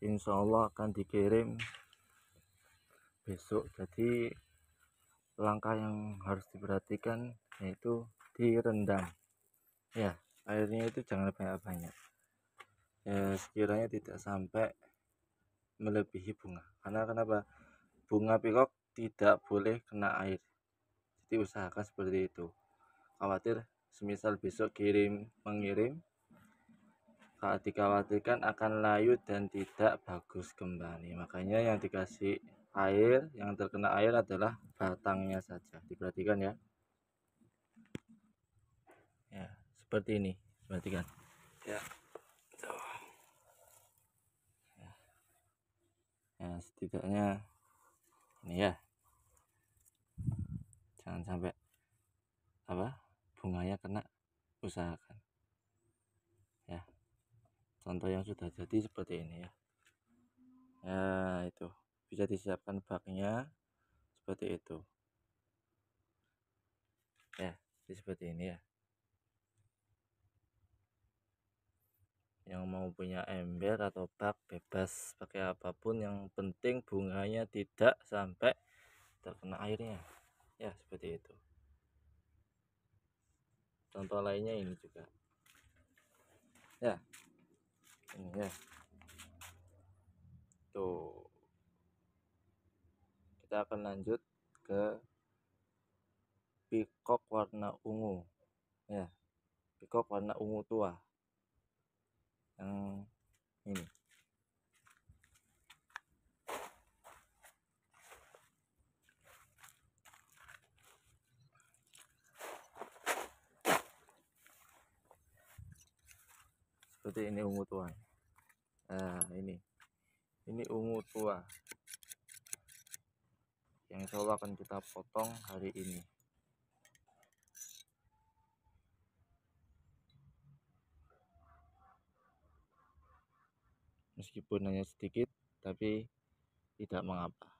insya Allah akan dikirim besok jadi langkah yang harus diperhatikan yaitu direndam ya airnya itu jangan banyak-banyak ya, sekiranya tidak sampai melebihi bunga karena kenapa bunga pikok tidak boleh kena air jadi usahakan seperti itu khawatir semisal besok kirim mengirim kalau dikhawatirkan akan layu dan tidak bagus kembali makanya yang dikasih air yang terkena air adalah batangnya saja diperhatikan ya ya seperti ini perhatikan ya ya, ya setidaknya ini ya jangan sampai apa bunganya kena usahakan contoh yang sudah jadi seperti ini ya ya itu bisa disiapkan baknya seperti itu ya seperti ini ya yang mau punya ember atau bak bebas pakai apapun yang penting bunganya tidak sampai terkena airnya ya seperti itu contoh lainnya ini juga ya ininya tuh kita akan lanjut ke pikok warna ungu ya pikok warna ungu tua seperti ini ungu tua nah ini ini ungu tua yang insya Allah akan kita potong hari ini meskipun hanya sedikit tapi tidak mengapa